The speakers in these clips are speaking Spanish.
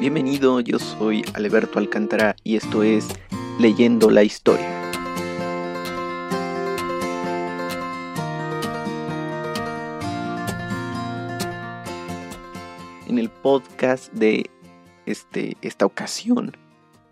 Bienvenido, yo soy Alberto Alcántara y esto es Leyendo la Historia. En el podcast de este, esta ocasión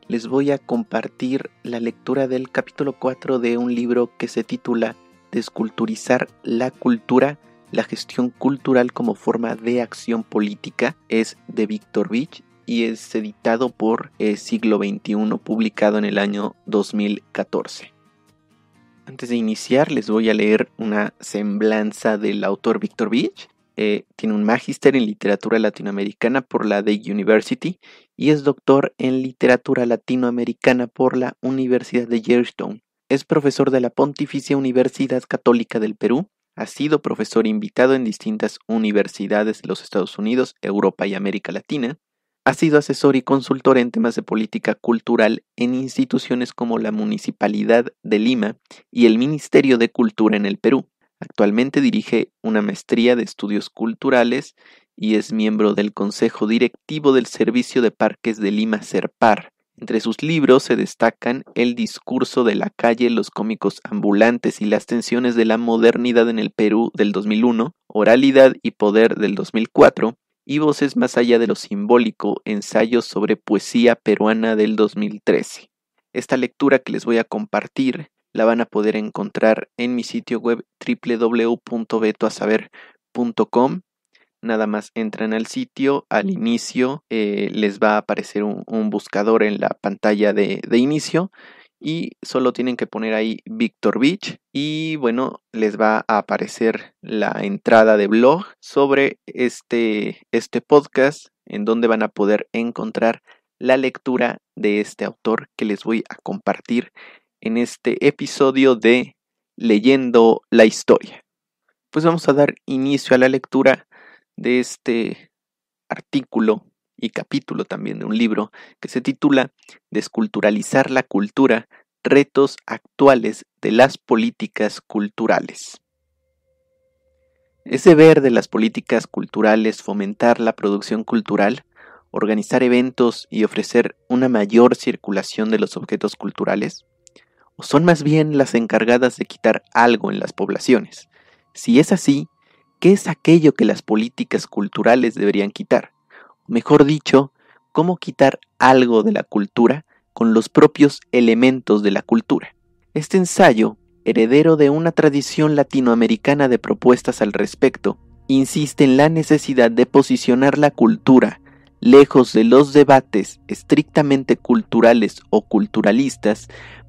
les voy a compartir la lectura del capítulo 4 de un libro que se titula Desculturizar la cultura, la gestión cultural como forma de acción política, es de Víctor Vich y es editado por El eh, Siglo XXI, publicado en el año 2014. Antes de iniciar, les voy a leer una semblanza del autor Víctor Beach. Eh, tiene un magíster en literatura latinoamericana por la de University y es doctor en literatura latinoamericana por la Universidad de Georgetown. Es profesor de la Pontificia Universidad Católica del Perú ha sido profesor invitado en distintas universidades de los Estados Unidos, Europa y América Latina. Ha sido asesor y consultor en temas de política cultural en instituciones como la Municipalidad de Lima y el Ministerio de Cultura en el Perú. Actualmente dirige una maestría de estudios culturales y es miembro del Consejo Directivo del Servicio de Parques de Lima CERPAR. Entre sus libros se destacan El discurso de la calle, los cómicos ambulantes y las tensiones de la modernidad en el Perú del 2001, Oralidad y Poder del 2004, y Voces más allá de lo simbólico, ensayos sobre poesía peruana del 2013. Esta lectura que les voy a compartir la van a poder encontrar en mi sitio web www.betoasaber.com. Nada más entran al sitio, al inicio eh, les va a aparecer un, buscador en la pantalla de inicio y solo tienen que poner ahí Victor Beach y bueno, les va a aparecer la entrada de blog sobre este, este podcast en donde van a poder encontrar la lectura de este autor que les voy a compartir en este episodio de Leyendo la Historia. Pues vamos a dar inicio a la lectura de este artículo y capítulo también de un libro que se titula Desculturalizar la cultura, retos actuales de las políticas culturales. Es deber de las políticas culturales fomentar la producción cultural, organizar eventos y ofrecer una mayor circulación de los objetos culturales, o son más bien las encargadas de quitar algo en las poblaciones. Si es así, ¿qué es aquello que las políticas culturales deberían quitar? mejor dicho, cómo quitar algo de la cultura con los propios elementos de la cultura. Este ensayo, heredero de una tradición latinoamericana de propuestas al respecto, insiste en la necesidad de posicionar la cultura lejos de los debates estrictamente culturales o culturalistas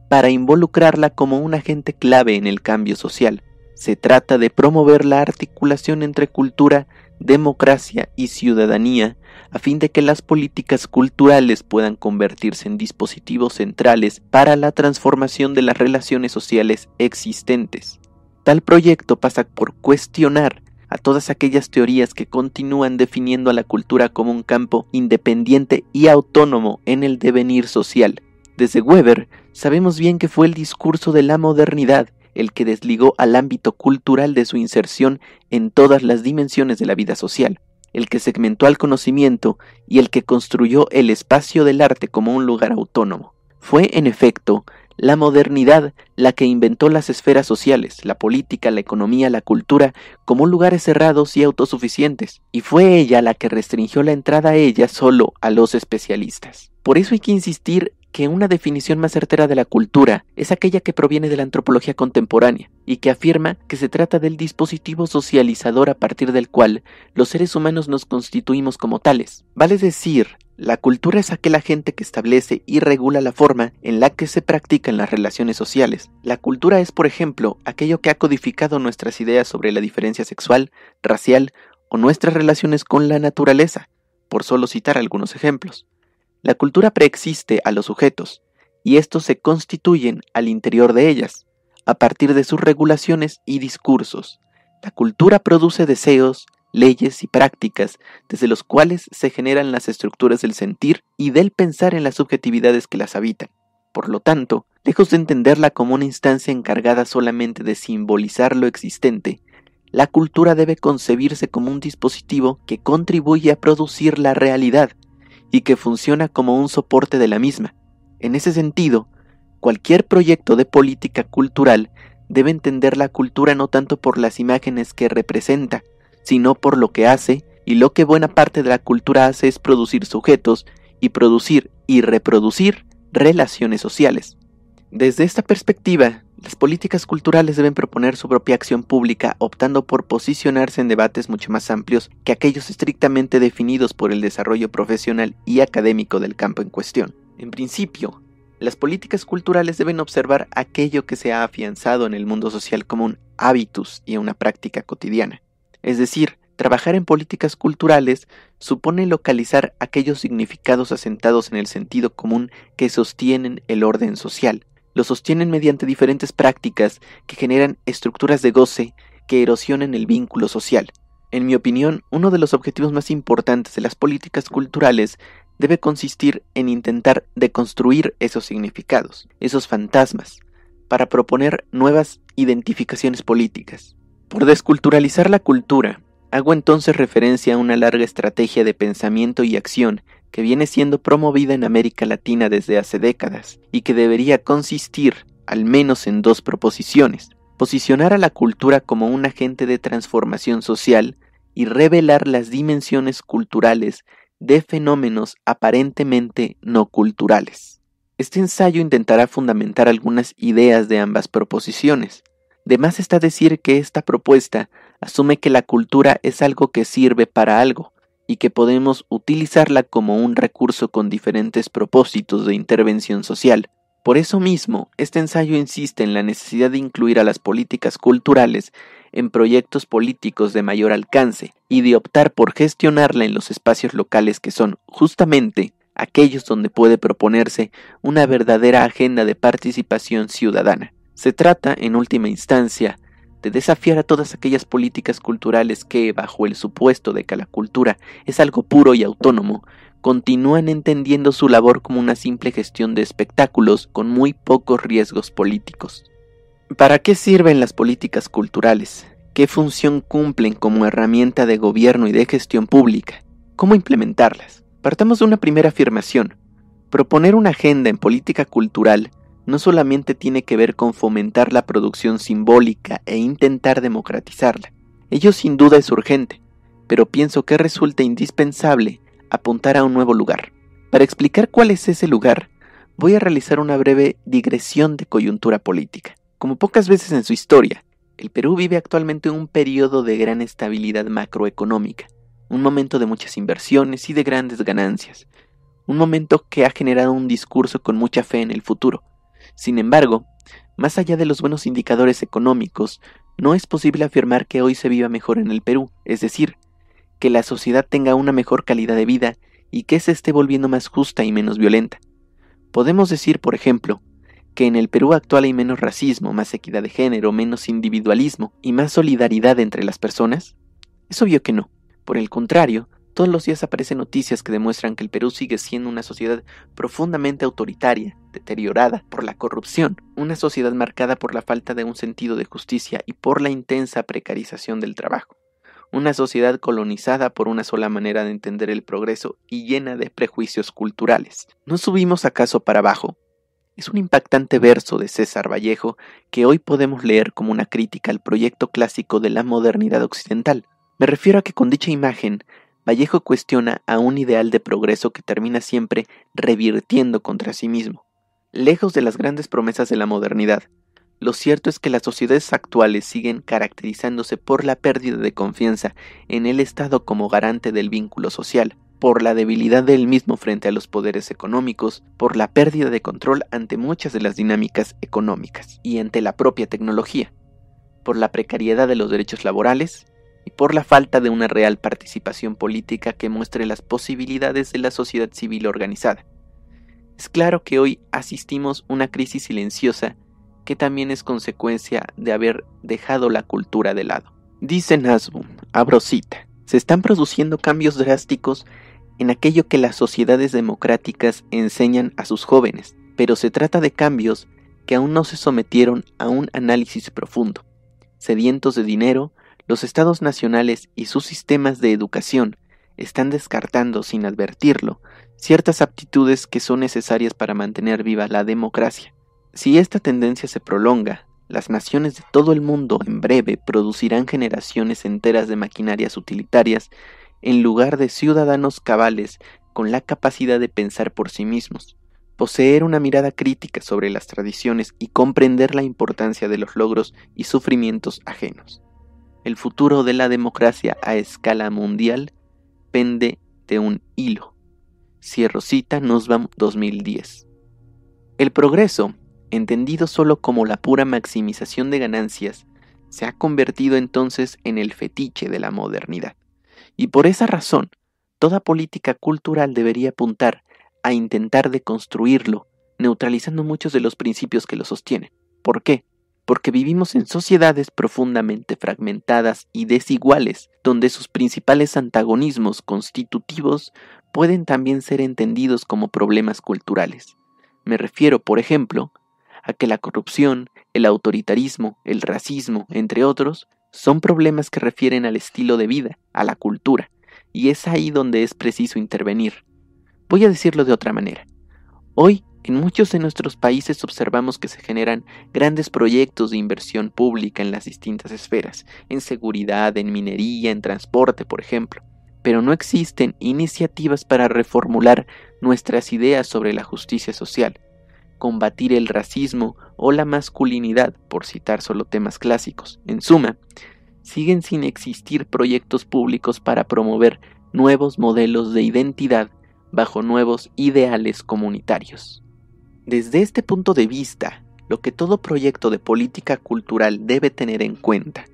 para involucrarla como un agente clave en el cambio social. Se trata de promover la articulación entre cultura democracia y ciudadanía, a fin de que las políticas culturales puedan convertirse en dispositivos centrales para la transformación de las relaciones sociales existentes. Tal proyecto pasa por cuestionar a todas aquellas teorías que continúan definiendo a la cultura como un campo independiente y autónomo en el devenir social. Desde Weber sabemos bien que fue el discurso de la modernidad el que desligó al ámbito cultural de su inserción en todas las dimensiones de la vida social, el que segmentó al conocimiento y el que construyó el espacio del arte como un lugar autónomo. Fue, en efecto, la modernidad la que inventó las esferas sociales, la política, la economía, la cultura, como lugares cerrados y autosuficientes, y fue ella la que restringió la entrada a ella solo a los especialistas. Por eso hay que insistir que una definición más certera de la cultura es aquella que proviene de la antropología contemporánea y que afirma que se trata del dispositivo socializador a partir del cual los seres humanos nos constituimos como tales. Vale decir, la cultura es aquel agente que establece y regula la forma en la que se practican las relaciones sociales. La cultura es, por ejemplo, aquello que ha codificado nuestras ideas sobre la diferencia sexual, racial o nuestras relaciones con la naturaleza, por solo citar algunos ejemplos. La cultura preexiste a los sujetos, y estos se constituyen al interior de ellas, a partir de sus regulaciones y discursos. La cultura produce deseos, leyes y prácticas desde los cuales se generan las estructuras del sentir y del pensar en las subjetividades que las habitan. Por lo tanto, lejos de entenderla como una instancia encargada solamente de simbolizar lo existente, la cultura debe concebirse como un dispositivo que contribuye a producir la realidad y que funciona como un soporte de la misma. En ese sentido, cualquier proyecto de política cultural debe entender la cultura no tanto por las imágenes que representa, sino por lo que hace, y lo que buena parte de la cultura hace es producir sujetos y producir y reproducir relaciones sociales. Desde esta perspectiva, las políticas culturales deben proponer su propia acción pública, optando por posicionarse en debates mucho más amplios que aquellos estrictamente definidos por el desarrollo profesional y académico del campo en cuestión. En principio, las políticas culturales deben observar aquello que se ha afianzado en el mundo social como un hábitus y una práctica cotidiana. Es decir, trabajar en políticas culturales supone localizar aquellos significados asentados en el sentido común que sostienen el orden social, lo sostienen mediante diferentes prácticas que generan estructuras de goce que erosionan el vínculo social. En mi opinión, uno de los objetivos más importantes de las políticas culturales debe consistir en intentar deconstruir esos significados, esos fantasmas, para proponer nuevas identificaciones políticas. Por desculturalizar la cultura, hago entonces referencia a una larga estrategia de pensamiento y acción que viene siendo promovida en América Latina desde hace décadas y que debería consistir al menos en dos proposiciones, posicionar a la cultura como un agente de transformación social y revelar las dimensiones culturales de fenómenos aparentemente no culturales. Este ensayo intentará fundamentar algunas ideas de ambas proposiciones. De más está decir que esta propuesta asume que la cultura es algo que sirve para algo, y que podemos utilizarla como un recurso con diferentes propósitos de intervención social. Por eso mismo, este ensayo insiste en la necesidad de incluir a las políticas culturales en proyectos políticos de mayor alcance y de optar por gestionarla en los espacios locales que son justamente aquellos donde puede proponerse una verdadera agenda de participación ciudadana. Se trata, en última instancia, de desafiar a todas aquellas políticas culturales que, bajo el supuesto de que la cultura es algo puro y autónomo, continúan entendiendo su labor como una simple gestión de espectáculos con muy pocos riesgos políticos. ¿Para qué sirven las políticas culturales? ¿Qué función cumplen como herramienta de gobierno y de gestión pública? ¿Cómo implementarlas? Partamos de una primera afirmación. Proponer una agenda en política cultural no solamente tiene que ver con fomentar la producción simbólica e intentar democratizarla. Ello sin duda es urgente, pero pienso que resulta indispensable apuntar a un nuevo lugar. Para explicar cuál es ese lugar, voy a realizar una breve digresión de coyuntura política. Como pocas veces en su historia, el Perú vive actualmente un periodo de gran estabilidad macroeconómica, un momento de muchas inversiones y de grandes ganancias, un momento que ha generado un discurso con mucha fe en el futuro, sin embargo, más allá de los buenos indicadores económicos, no es posible afirmar que hoy se viva mejor en el Perú, es decir, que la sociedad tenga una mejor calidad de vida y que se esté volviendo más justa y menos violenta. Podemos decir, por ejemplo, que en el Perú actual hay menos racismo, más equidad de género, menos individualismo y más solidaridad entre las personas? Es obvio que no. Por el contrario, todos los días aparecen noticias que demuestran que el Perú sigue siendo una sociedad profundamente autoritaria, deteriorada por la corrupción, una sociedad marcada por la falta de un sentido de justicia y por la intensa precarización del trabajo, una sociedad colonizada por una sola manera de entender el progreso y llena de prejuicios culturales. ¿No subimos acaso para abajo? Es un impactante verso de César Vallejo que hoy podemos leer como una crítica al proyecto clásico de la modernidad occidental. Me refiero a que con dicha imagen Vallejo cuestiona a un ideal de progreso que termina siempre revirtiendo contra sí mismo. Lejos de las grandes promesas de la modernidad, lo cierto es que las sociedades actuales siguen caracterizándose por la pérdida de confianza en el Estado como garante del vínculo social, por la debilidad del mismo frente a los poderes económicos, por la pérdida de control ante muchas de las dinámicas económicas y ante la propia tecnología, por la precariedad de los derechos laborales por la falta de una real participación política que muestre las posibilidades de la sociedad civil organizada. Es claro que hoy asistimos a una crisis silenciosa que también es consecuencia de haber dejado la cultura de lado. Dice Nasbum, abro se están produciendo cambios drásticos en aquello que las sociedades democráticas enseñan a sus jóvenes, pero se trata de cambios que aún no se sometieron a un análisis profundo, sedientos de dinero, los estados nacionales y sus sistemas de educación están descartando, sin advertirlo, ciertas aptitudes que son necesarias para mantener viva la democracia. Si esta tendencia se prolonga, las naciones de todo el mundo en breve producirán generaciones enteras de maquinarias utilitarias en lugar de ciudadanos cabales con la capacidad de pensar por sí mismos, poseer una mirada crítica sobre las tradiciones y comprender la importancia de los logros y sufrimientos ajenos. El futuro de la democracia a escala mundial pende de un hilo. Cierro cita Nussbaum 2010. El progreso, entendido solo como la pura maximización de ganancias, se ha convertido entonces en el fetiche de la modernidad. Y por esa razón, toda política cultural debería apuntar a intentar deconstruirlo, neutralizando muchos de los principios que lo sostienen. ¿Por qué? porque vivimos en sociedades profundamente fragmentadas y desiguales, donde sus principales antagonismos constitutivos pueden también ser entendidos como problemas culturales. Me refiero, por ejemplo, a que la corrupción, el autoritarismo, el racismo, entre otros, son problemas que refieren al estilo de vida, a la cultura, y es ahí donde es preciso intervenir. Voy a decirlo de otra manera. Hoy en muchos de nuestros países observamos que se generan grandes proyectos de inversión pública en las distintas esferas, en seguridad, en minería, en transporte, por ejemplo, pero no existen iniciativas para reformular nuestras ideas sobre la justicia social, combatir el racismo o la masculinidad, por citar solo temas clásicos. En suma, siguen sin existir proyectos públicos para promover nuevos modelos de identidad bajo nuevos ideales comunitarios. Desde este punto de vista, lo que todo proyecto de política cultural debe tener en cuenta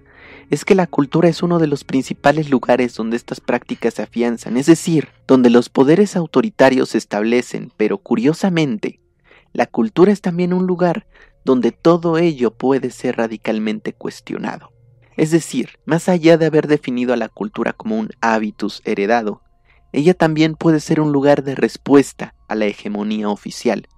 es que la cultura es uno de los principales lugares donde estas prácticas se afianzan, es decir, donde los poderes autoritarios se establecen, pero curiosamente, la cultura es también un lugar donde todo ello puede ser radicalmente cuestionado. Es decir, más allá de haber definido a la cultura como un hábitus heredado, ella también puede ser un lugar de respuesta a la hegemonía oficial,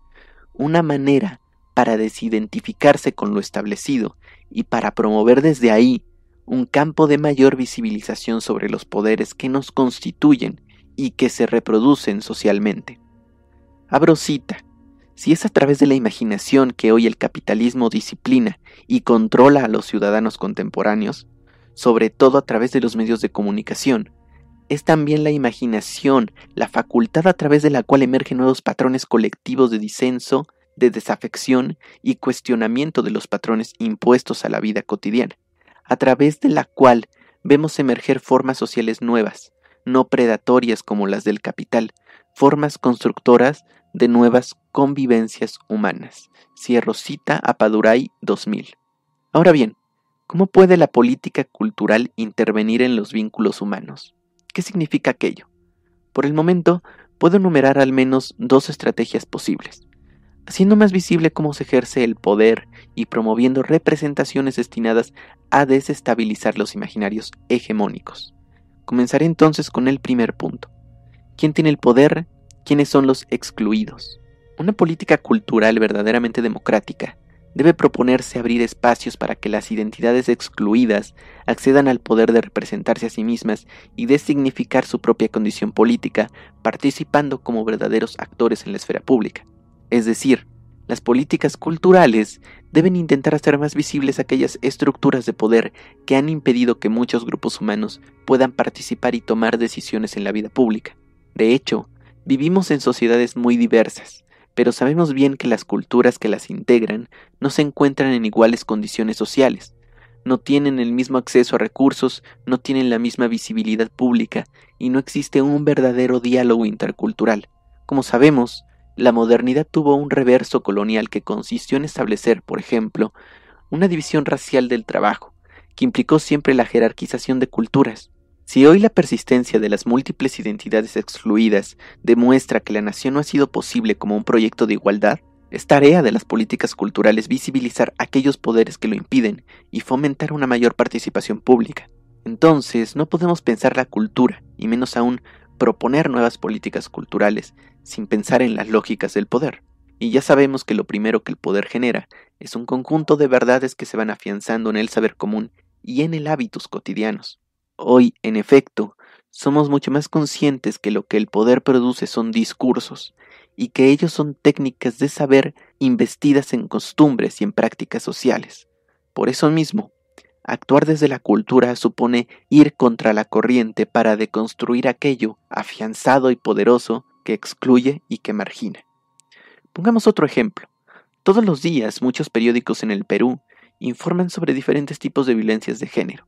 una manera para desidentificarse con lo establecido y para promover desde ahí un campo de mayor visibilización sobre los poderes que nos constituyen y que se reproducen socialmente. Abro cita. Si es a través de la imaginación que hoy el capitalismo disciplina y controla a los ciudadanos contemporáneos, sobre todo a través de los medios de comunicación, es también la imaginación, la facultad a través de la cual emergen nuevos patrones colectivos de disenso, de desafección y cuestionamiento de los patrones impuestos a la vida cotidiana, a través de la cual vemos emerger formas sociales nuevas, no predatorias como las del capital, formas constructoras de nuevas convivencias humanas. Cierro cita a Paduray 2000. Ahora bien, ¿cómo puede la política cultural intervenir en los vínculos humanos? ¿Qué significa aquello? Por el momento, puedo enumerar al menos dos estrategias posibles, haciendo más visible cómo se ejerce el poder y promoviendo representaciones destinadas a desestabilizar los imaginarios hegemónicos. Comenzaré entonces con el primer punto. ¿Quién tiene el poder? ¿Quiénes son los excluidos? Una política cultural verdaderamente democrática debe proponerse abrir espacios para que las identidades excluidas accedan al poder de representarse a sí mismas y de significar su propia condición política, participando como verdaderos actores en la esfera pública. Es decir, las políticas culturales deben intentar hacer más visibles aquellas estructuras de poder que han impedido que muchos grupos humanos puedan participar y tomar decisiones en la vida pública. De hecho, vivimos en sociedades muy diversas, pero sabemos bien que las culturas que las integran no se encuentran en iguales condiciones sociales, no tienen el mismo acceso a recursos, no tienen la misma visibilidad pública y no existe un verdadero diálogo intercultural. Como sabemos, la modernidad tuvo un reverso colonial que consistió en establecer, por ejemplo, una división racial del trabajo, que implicó siempre la jerarquización de culturas. Si hoy la persistencia de las múltiples identidades excluidas demuestra que la nación no ha sido posible como un proyecto de igualdad, es tarea de las políticas culturales visibilizar aquellos poderes que lo impiden y fomentar una mayor participación pública. Entonces, no podemos pensar la cultura, y menos aún proponer nuevas políticas culturales, sin pensar en las lógicas del poder. Y ya sabemos que lo primero que el poder genera es un conjunto de verdades que se van afianzando en el saber común y en el hábitus cotidianos. Hoy, en efecto, somos mucho más conscientes que lo que el poder produce son discursos, y que ellos son técnicas de saber investidas en costumbres y en prácticas sociales. Por eso mismo, actuar desde la cultura supone ir contra la corriente para deconstruir aquello afianzado y poderoso que excluye y que margina. Pongamos otro ejemplo. Todos los días muchos periódicos en el Perú informan sobre diferentes tipos de violencias de género,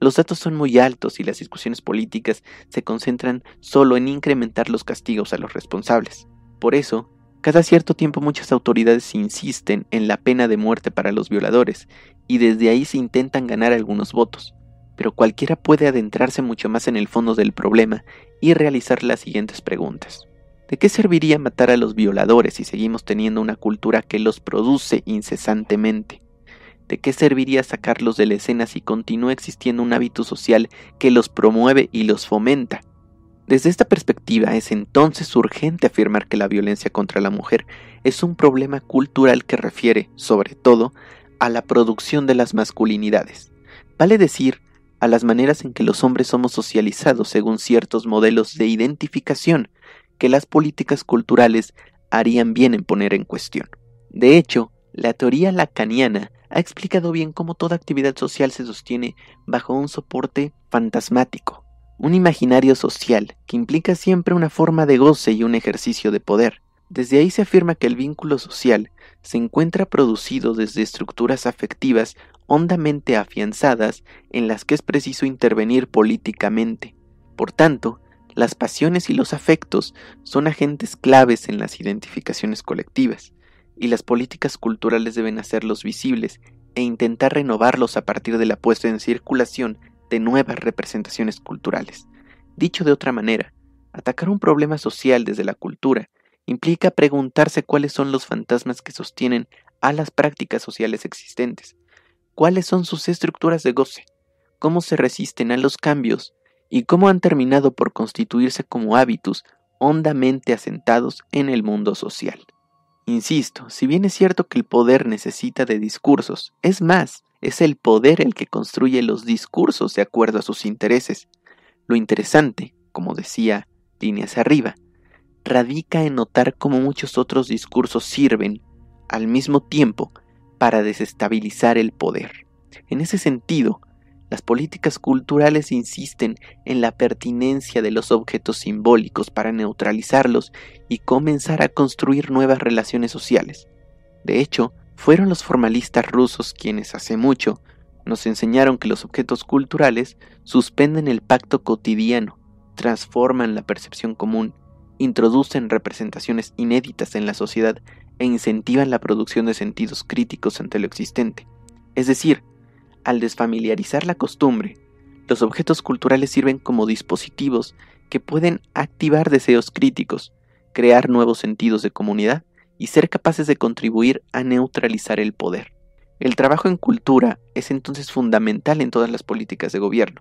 los datos son muy altos y las discusiones políticas se concentran solo en incrementar los castigos a los responsables. Por eso, cada cierto tiempo muchas autoridades insisten en la pena de muerte para los violadores, y desde ahí se intentan ganar algunos votos. Pero cualquiera puede adentrarse mucho más en el fondo del problema y realizar las siguientes preguntas. ¿De qué serviría matar a los violadores si seguimos teniendo una cultura que los produce incesantemente? ¿De qué serviría sacarlos de la escena si continúa existiendo un hábito social que los promueve y los fomenta? Desde esta perspectiva es entonces urgente afirmar que la violencia contra la mujer es un problema cultural que refiere, sobre todo, a la producción de las masculinidades. Vale decir, a las maneras en que los hombres somos socializados según ciertos modelos de identificación que las políticas culturales harían bien en poner en cuestión. De hecho, la teoría lacaniana ha explicado bien cómo toda actividad social se sostiene bajo un soporte fantasmático, un imaginario social que implica siempre una forma de goce y un ejercicio de poder. Desde ahí se afirma que el vínculo social se encuentra producido desde estructuras afectivas hondamente afianzadas en las que es preciso intervenir políticamente. Por tanto, las pasiones y los afectos son agentes claves en las identificaciones colectivas y las políticas culturales deben hacerlos visibles e intentar renovarlos a partir de la puesta en circulación de nuevas representaciones culturales. Dicho de otra manera, atacar un problema social desde la cultura implica preguntarse cuáles son los fantasmas que sostienen a las prácticas sociales existentes, cuáles son sus estructuras de goce, cómo se resisten a los cambios y cómo han terminado por constituirse como hábitos hondamente asentados en el mundo social. Insisto, si bien es cierto que el poder necesita de discursos, es más, es el poder el que construye los discursos de acuerdo a sus intereses. Lo interesante, como decía líneas arriba, radica en notar cómo muchos otros discursos sirven, al mismo tiempo, para desestabilizar el poder. En ese sentido, las políticas culturales insisten en la pertinencia de los objetos simbólicos para neutralizarlos y comenzar a construir nuevas relaciones sociales. De hecho, fueron los formalistas rusos quienes hace mucho nos enseñaron que los objetos culturales suspenden el pacto cotidiano, transforman la percepción común, introducen representaciones inéditas en la sociedad e incentivan la producción de sentidos críticos ante lo existente. Es decir, al desfamiliarizar la costumbre, los objetos culturales sirven como dispositivos que pueden activar deseos críticos, crear nuevos sentidos de comunidad y ser capaces de contribuir a neutralizar el poder. El trabajo en cultura es entonces fundamental en todas las políticas de gobierno,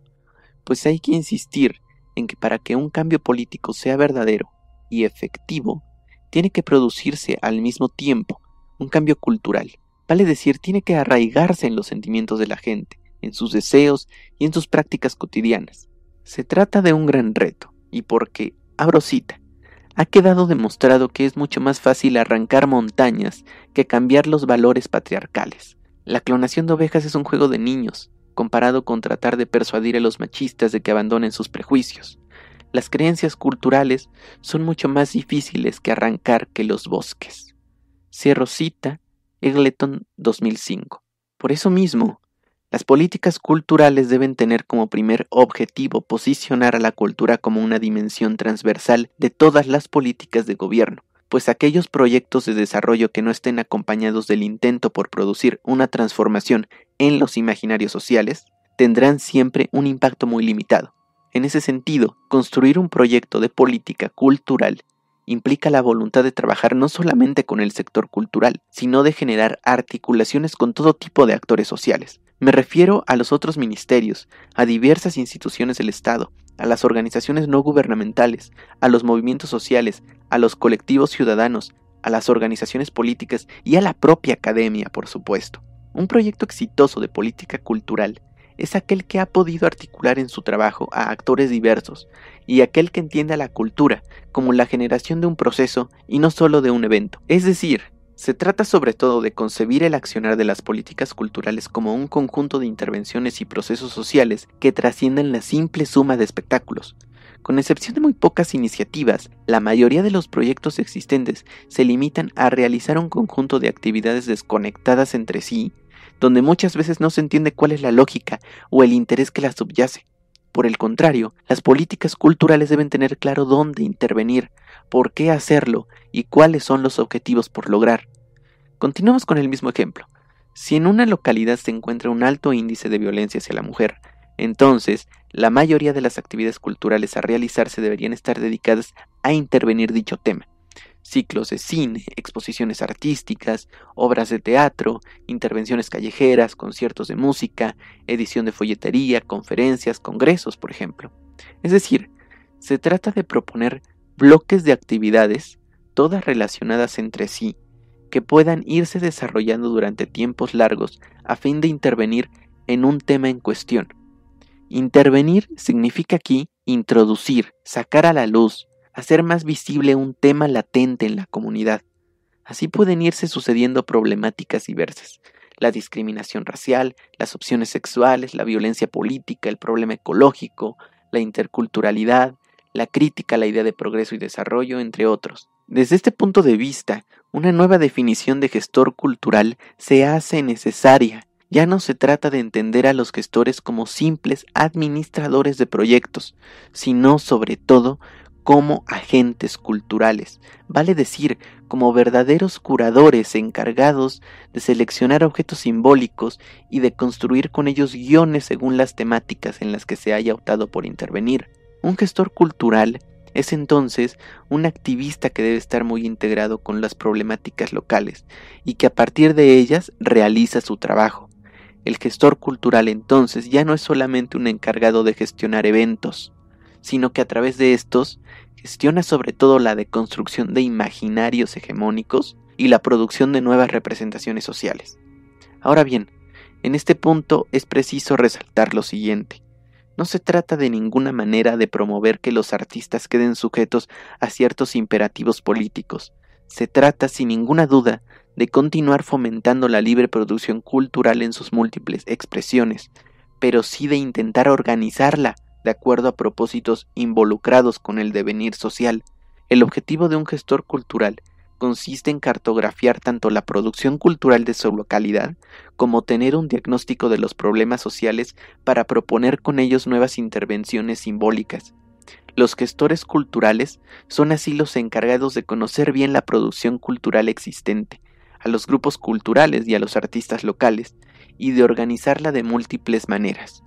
pues hay que insistir en que para que un cambio político sea verdadero y efectivo, tiene que producirse al mismo tiempo un cambio cultural, vale decir, tiene que arraigarse en los sentimientos de la gente, en sus deseos y en sus prácticas cotidianas. Se trata de un gran reto, y porque, abro cita, ha quedado demostrado que es mucho más fácil arrancar montañas que cambiar los valores patriarcales. La clonación de ovejas es un juego de niños, comparado con tratar de persuadir a los machistas de que abandonen sus prejuicios. Las creencias culturales son mucho más difíciles que arrancar que los bosques. Cierro cita Egleton 2005. Por eso mismo, las políticas culturales deben tener como primer objetivo posicionar a la cultura como una dimensión transversal de todas las políticas de gobierno, pues aquellos proyectos de desarrollo que no estén acompañados del intento por producir una transformación en los imaginarios sociales tendrán siempre un impacto muy limitado. En ese sentido, construir un proyecto de política cultural implica la voluntad de trabajar no solamente con el sector cultural, sino de generar articulaciones con todo tipo de actores sociales. Me refiero a los otros ministerios, a diversas instituciones del Estado, a las organizaciones no gubernamentales, a los movimientos sociales, a los colectivos ciudadanos, a las organizaciones políticas y a la propia academia, por supuesto. Un proyecto exitoso de política cultural es aquel que ha podido articular en su trabajo a actores diversos y aquel que entiende a la cultura como la generación de un proceso y no solo de un evento. Es decir, se trata sobre todo de concebir el accionar de las políticas culturales como un conjunto de intervenciones y procesos sociales que trascienden la simple suma de espectáculos. Con excepción de muy pocas iniciativas, la mayoría de los proyectos existentes se limitan a realizar un conjunto de actividades desconectadas entre sí donde muchas veces no se entiende cuál es la lógica o el interés que la subyace. Por el contrario, las políticas culturales deben tener claro dónde intervenir, por qué hacerlo y cuáles son los objetivos por lograr. Continuamos con el mismo ejemplo. Si en una localidad se encuentra un alto índice de violencia hacia la mujer, entonces la mayoría de las actividades culturales a realizarse deberían estar dedicadas a intervenir dicho tema ciclos de cine, exposiciones artísticas, obras de teatro, intervenciones callejeras, conciertos de música, edición de folletería, conferencias, congresos, por ejemplo. Es decir, se trata de proponer bloques de actividades, todas relacionadas entre sí, que puedan irse desarrollando durante tiempos largos a fin de intervenir en un tema en cuestión. Intervenir significa aquí introducir, sacar a la luz, hacer más visible un tema latente en la comunidad. Así pueden irse sucediendo problemáticas diversas, la discriminación racial, las opciones sexuales, la violencia política, el problema ecológico, la interculturalidad, la crítica a la idea de progreso y desarrollo, entre otros. Desde este punto de vista, una nueva definición de gestor cultural se hace necesaria. Ya no se trata de entender a los gestores como simples administradores de proyectos, sino sobre todo como agentes culturales, vale decir, como verdaderos curadores encargados de seleccionar objetos simbólicos y de construir con ellos guiones según las temáticas en las que se haya optado por intervenir. Un gestor cultural es entonces un activista que debe estar muy integrado con las problemáticas locales y que a partir de ellas realiza su trabajo. El gestor cultural entonces ya no es solamente un encargado de gestionar eventos, sino que a través de estos Gestiona sobre todo la deconstrucción de imaginarios hegemónicos y la producción de nuevas representaciones sociales. Ahora bien, en este punto es preciso resaltar lo siguiente. No se trata de ninguna manera de promover que los artistas queden sujetos a ciertos imperativos políticos. Se trata, sin ninguna duda, de continuar fomentando la libre producción cultural en sus múltiples expresiones, pero sí de intentar organizarla de acuerdo a propósitos involucrados con el devenir social. El objetivo de un gestor cultural consiste en cartografiar tanto la producción cultural de su localidad como tener un diagnóstico de los problemas sociales para proponer con ellos nuevas intervenciones simbólicas. Los gestores culturales son así los encargados de conocer bien la producción cultural existente, a los grupos culturales y a los artistas locales, y de organizarla de múltiples maneras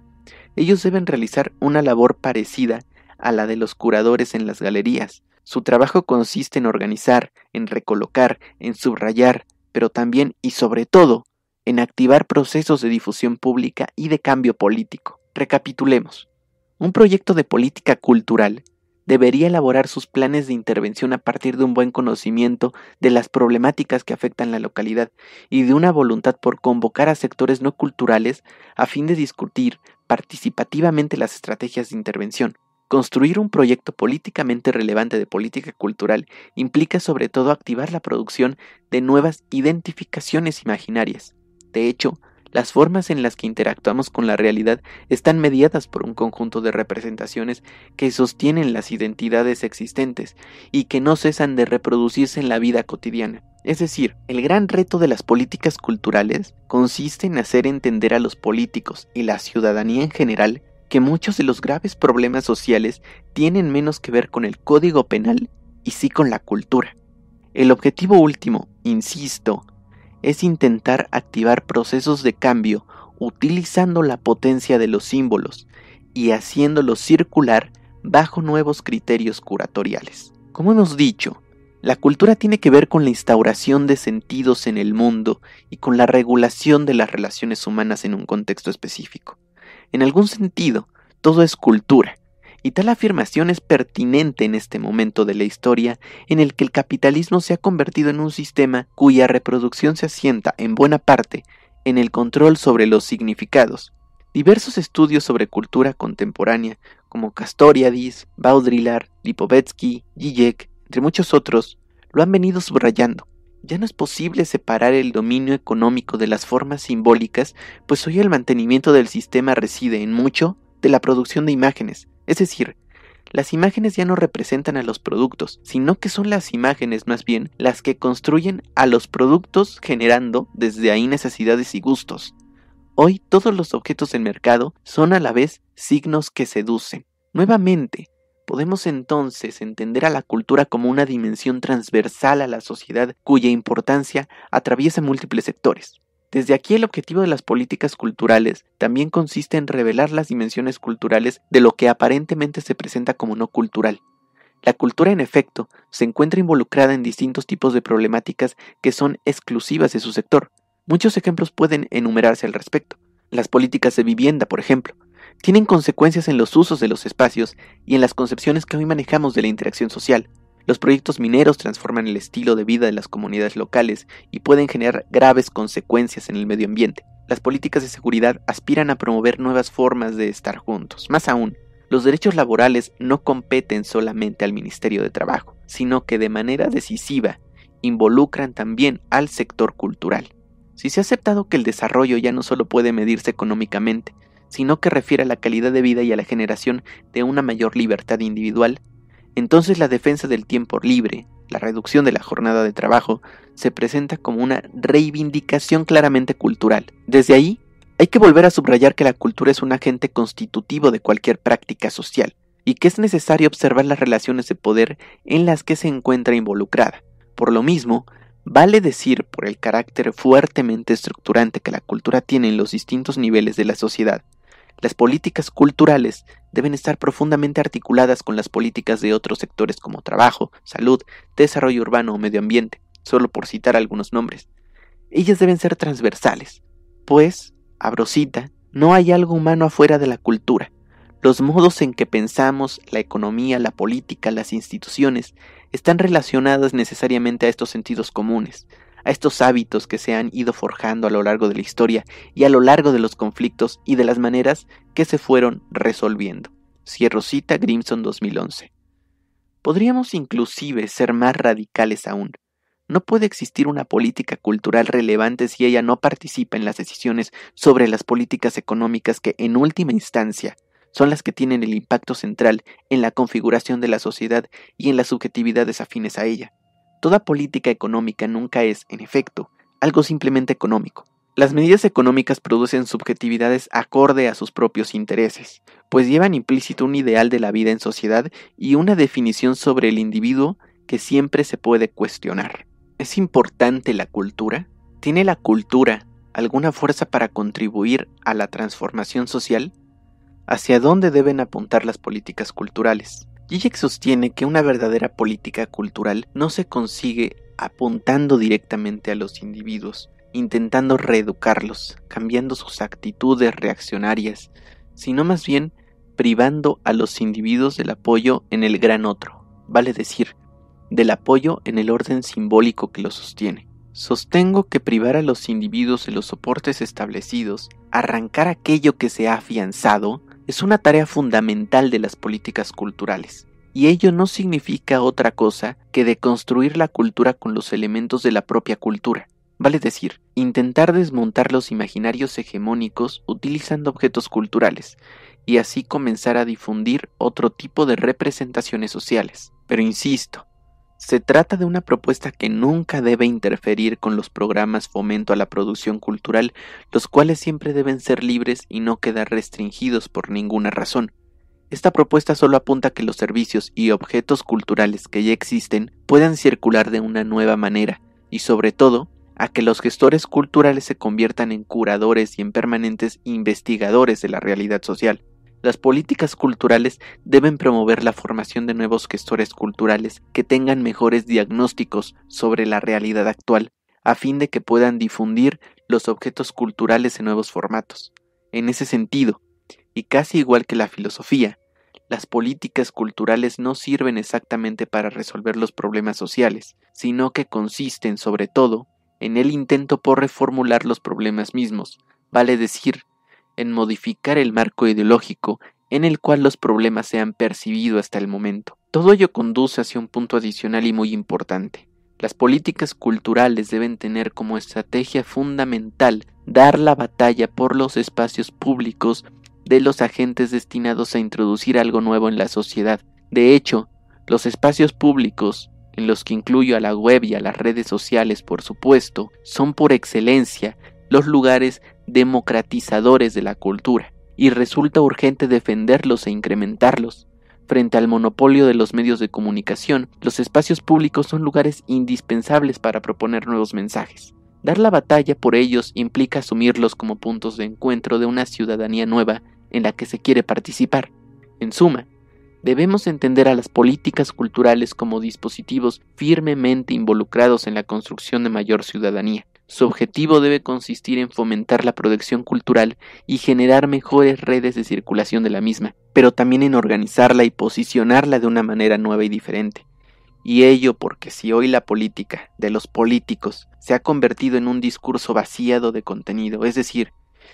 ellos deben realizar una labor parecida a la de los curadores en las galerías. Su trabajo consiste en organizar, en recolocar, en subrayar, pero también y sobre todo en activar procesos de difusión pública y de cambio político. Recapitulemos. Un proyecto de política cultural debería elaborar sus planes de intervención a partir de un buen conocimiento de las problemáticas que afectan la localidad y de una voluntad por convocar a sectores no culturales a fin de discutir, participativamente las estrategias de intervención. Construir un proyecto políticamente relevante de política cultural implica sobre todo activar la producción de nuevas identificaciones imaginarias. De hecho, las formas en las que interactuamos con la realidad están mediadas por un conjunto de representaciones que sostienen las identidades existentes y que no cesan de reproducirse en la vida cotidiana. Es decir, el gran reto de las políticas culturales consiste en hacer entender a los políticos y la ciudadanía en general que muchos de los graves problemas sociales tienen menos que ver con el código penal y sí con la cultura. El objetivo último, insisto, es intentar activar procesos de cambio utilizando la potencia de los símbolos y haciéndolos circular bajo nuevos criterios curatoriales. Como hemos dicho, la cultura tiene que ver con la instauración de sentidos en el mundo y con la regulación de las relaciones humanas en un contexto específico. En algún sentido, todo es cultura, y tal afirmación es pertinente en este momento de la historia en el que el capitalismo se ha convertido en un sistema cuya reproducción se asienta en buena parte en el control sobre los significados. Diversos estudios sobre cultura contemporánea, como Castoriadis, Baudrillard, Lipovetsky, Zizek, entre muchos otros, lo han venido subrayando. Ya no es posible separar el dominio económico de las formas simbólicas, pues hoy el mantenimiento del sistema reside en mucho de la producción de imágenes, es decir, las imágenes ya no representan a los productos, sino que son las imágenes más bien las que construyen a los productos generando desde ahí necesidades y gustos. Hoy todos los objetos del mercado son a la vez signos que seducen. Nuevamente, Podemos entonces entender a la cultura como una dimensión transversal a la sociedad cuya importancia atraviesa múltiples sectores. Desde aquí el objetivo de las políticas culturales también consiste en revelar las dimensiones culturales de lo que aparentemente se presenta como no cultural. La cultura, en efecto, se encuentra involucrada en distintos tipos de problemáticas que son exclusivas de su sector. Muchos ejemplos pueden enumerarse al respecto. Las políticas de vivienda, por ejemplo, tienen consecuencias en los usos de los espacios y en las concepciones que hoy manejamos de la interacción social. Los proyectos mineros transforman el estilo de vida de las comunidades locales y pueden generar graves consecuencias en el medio ambiente. Las políticas de seguridad aspiran a promover nuevas formas de estar juntos. Más aún, los derechos laborales no competen solamente al Ministerio de Trabajo, sino que de manera decisiva involucran también al sector cultural. Si se ha aceptado que el desarrollo ya no solo puede medirse económicamente, sino que refiere a la calidad de vida y a la generación de una mayor libertad individual, entonces la defensa del tiempo libre, la reducción de la jornada de trabajo, se presenta como una reivindicación claramente cultural. Desde ahí, hay que volver a subrayar que la cultura es un agente constitutivo de cualquier práctica social, y que es necesario observar las relaciones de poder en las que se encuentra involucrada. Por lo mismo, Vale decir por el carácter fuertemente estructurante que la cultura tiene en los distintos niveles de la sociedad, las políticas culturales deben estar profundamente articuladas con las políticas de otros sectores como trabajo, salud, desarrollo urbano o medio ambiente, solo por citar algunos nombres. Ellas deben ser transversales, pues, abro no hay algo humano afuera de la cultura. Los modos en que pensamos, la economía, la política, las instituciones, están relacionadas necesariamente a estos sentidos comunes a estos hábitos que se han ido forjando a lo largo de la historia y a lo largo de los conflictos y de las maneras que se fueron resolviendo. Cierro cita Grimson 2011. Podríamos inclusive ser más radicales aún. No puede existir una política cultural relevante si ella no participa en las decisiones sobre las políticas económicas que en última instancia son las que tienen el impacto central en la configuración de la sociedad y en las subjetividades afines a ella. Toda política económica nunca es, en efecto, algo simplemente económico. Las medidas económicas producen subjetividades acorde a sus propios intereses, pues llevan implícito un ideal de la vida en sociedad y una definición sobre el individuo que siempre se puede cuestionar. ¿Es importante la cultura? ¿Tiene la cultura alguna fuerza para contribuir a la transformación social? ¿Hacia dónde deben apuntar las políticas culturales? Zizek sostiene que una verdadera política cultural no se consigue apuntando directamente a los individuos, intentando reeducarlos, cambiando sus actitudes reaccionarias, sino más bien privando a los individuos del apoyo en el gran otro, vale decir, del apoyo en el orden simbólico que lo sostiene. Sostengo que privar a los individuos de los soportes establecidos, arrancar aquello que se ha afianzado, es una tarea fundamental de las políticas culturales, y ello no significa otra cosa que deconstruir la cultura con los elementos de la propia cultura, vale decir, intentar desmontar los imaginarios hegemónicos utilizando objetos culturales, y así comenzar a difundir otro tipo de representaciones sociales. Pero insisto, se trata de una propuesta que nunca debe interferir con los programas fomento a la producción cultural, los cuales siempre deben ser libres y no quedar restringidos por ninguna razón. Esta propuesta solo apunta a que los servicios y objetos culturales que ya existen puedan circular de una nueva manera y sobre todo a que los gestores culturales se conviertan en curadores y en permanentes investigadores de la realidad social. Las políticas culturales deben promover la formación de nuevos gestores culturales que tengan mejores diagnósticos sobre la realidad actual, a fin de que puedan difundir los objetos culturales en nuevos formatos. En ese sentido, y casi igual que la filosofía, las políticas culturales no sirven exactamente para resolver los problemas sociales, sino que consisten sobre todo en el intento por reformular los problemas mismos, vale decir, en modificar el marco ideológico en el cual los problemas se han percibido hasta el momento. Todo ello conduce hacia un punto adicional y muy importante. Las políticas culturales deben tener como estrategia fundamental dar la batalla por los espacios públicos de los agentes destinados a introducir algo nuevo en la sociedad. De hecho, los espacios públicos, en los que incluyo a la web y a las redes sociales por supuesto, son por excelencia los lugares democratizadores de la cultura, y resulta urgente defenderlos e incrementarlos. Frente al monopolio de los medios de comunicación, los espacios públicos son lugares indispensables para proponer nuevos mensajes. Dar la batalla por ellos implica asumirlos como puntos de encuentro de una ciudadanía nueva en la que se quiere participar. En suma, debemos entender a las políticas culturales como dispositivos firmemente involucrados en la construcción de mayor ciudadanía. Su objetivo debe consistir en fomentar la producción cultural y generar mejores redes de circulación de la misma, pero también en organizarla y posicionarla de una manera nueva y diferente. Y ello porque si hoy la política de los políticos se ha convertido en un discurso vaciado de contenido, es decir,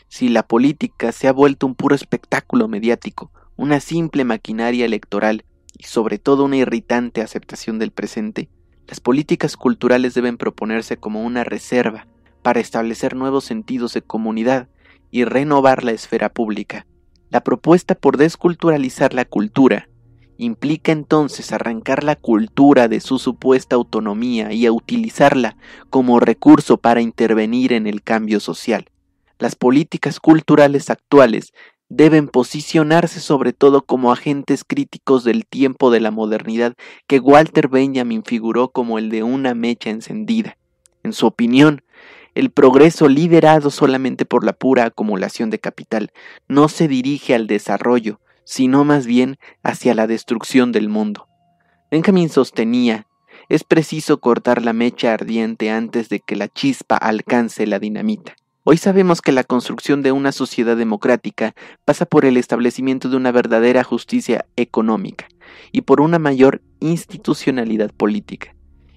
si la política se ha vuelto un puro espectáculo mediático, una simple maquinaria electoral y sobre todo una irritante aceptación del presente, las políticas culturales deben proponerse como una reserva para establecer nuevos sentidos de comunidad y renovar la esfera pública. La propuesta por desculturalizar la cultura implica entonces arrancar la cultura de su supuesta autonomía y a utilizarla como recurso para intervenir en el cambio social. Las políticas culturales actuales deben posicionarse sobre todo como agentes críticos del tiempo de la modernidad que Walter Benjamin figuró como el de una mecha encendida. En su opinión, el progreso liderado solamente por la pura acumulación de capital no se dirige al desarrollo, sino más bien hacia la destrucción del mundo. Benjamin sostenía, es preciso cortar la mecha ardiente antes de que la chispa alcance la dinamita. Hoy sabemos que la construcción de una sociedad democrática pasa por el establecimiento de una verdadera justicia económica y por una mayor institucionalidad política.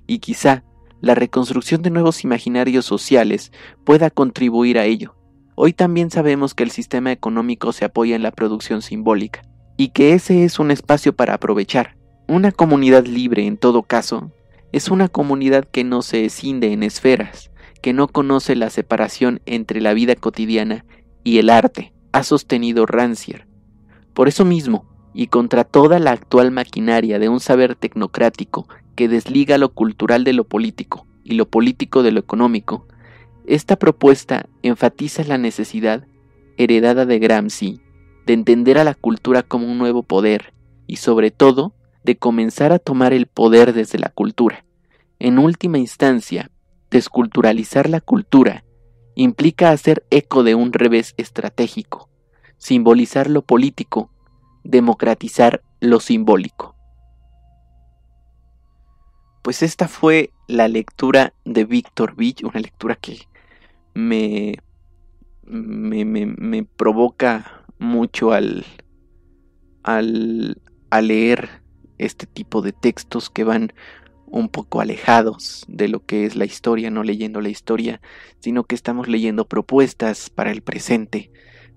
Y quizá la reconstrucción de nuevos imaginarios sociales pueda contribuir a ello. Hoy también sabemos que el sistema económico se apoya en la producción simbólica y que ese es un espacio para aprovechar. Una comunidad libre, en todo caso, es una comunidad que no se escinde en esferas, que no conoce la separación entre la vida cotidiana y el arte, ha sostenido Rancière. Por eso mismo, y contra toda la actual maquinaria de un saber tecnocrático que desliga lo cultural de lo político y lo político de lo económico, esta propuesta enfatiza la necesidad, heredada de Gramsci, de entender a la cultura como un nuevo poder y sobre todo de comenzar a tomar el poder desde la cultura. En última instancia, Desculturalizar la cultura implica hacer eco de un revés estratégico, simbolizar lo político, democratizar lo simbólico. Pues esta fue la lectura de Víctor Vich, una lectura que me, me, provoca mucho al, al, al leer este tipo de textos que van un poco alejados de lo que es la historia, no leyendo la historia, sino que estamos leyendo propuestas para el presente,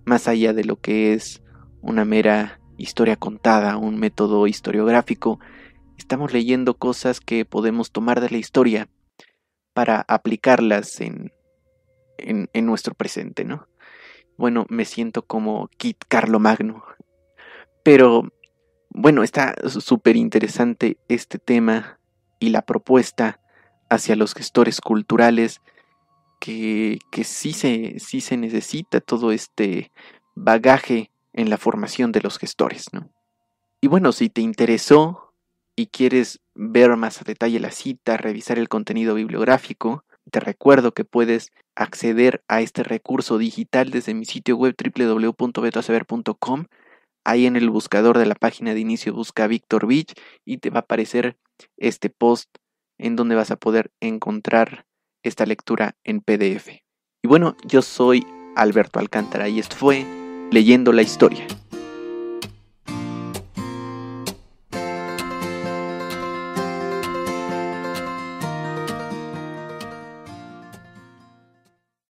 más allá de lo que es una mera historia contada, un método historiográfico, estamos leyendo cosas que podemos tomar de la historia para aplicarlas en, en, nuestro presente, ¿no? Bueno, me siento como Kit Magno, Pero, bueno, está súper interesante este tema y la propuesta hacia los gestores culturales que, que sí, se, necesita todo este bagaje en la formación de los gestores. Y bueno, si te interesó y quieres ver más a detalle la cita, revisar el contenido bibliográfico, te recuerdo que puedes acceder a este recurso digital desde mi sitio web www.betoacever.com ahí en el buscador de la página de inicio busca Víctor Beach y te va a aparecer este post en donde vas a poder encontrar esta lectura en PDF. Y bueno, yo soy Alberto Alcántara y esto fue Leyendo la Historia.